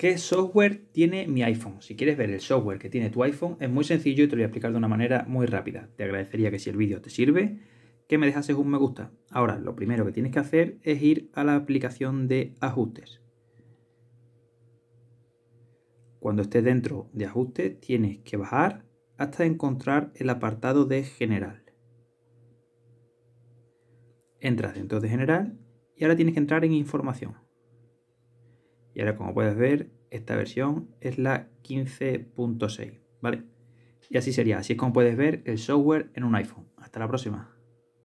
¿Qué software tiene mi iPhone? Si quieres ver el software que tiene tu iPhone, es muy sencillo y te lo voy a explicar de una manera muy rápida. Te agradecería que si el vídeo te sirve, que me dejases un me gusta. Ahora, lo primero que tienes que hacer es ir a la aplicación de ajustes. Cuando estés dentro de ajustes, tienes que bajar hasta encontrar el apartado de general. Entras dentro de general y ahora tienes que entrar en información. Y ahora como puedes ver, esta versión es la 15.6, ¿vale? Y así sería, así es como puedes ver el software en un iPhone. Hasta la próxima.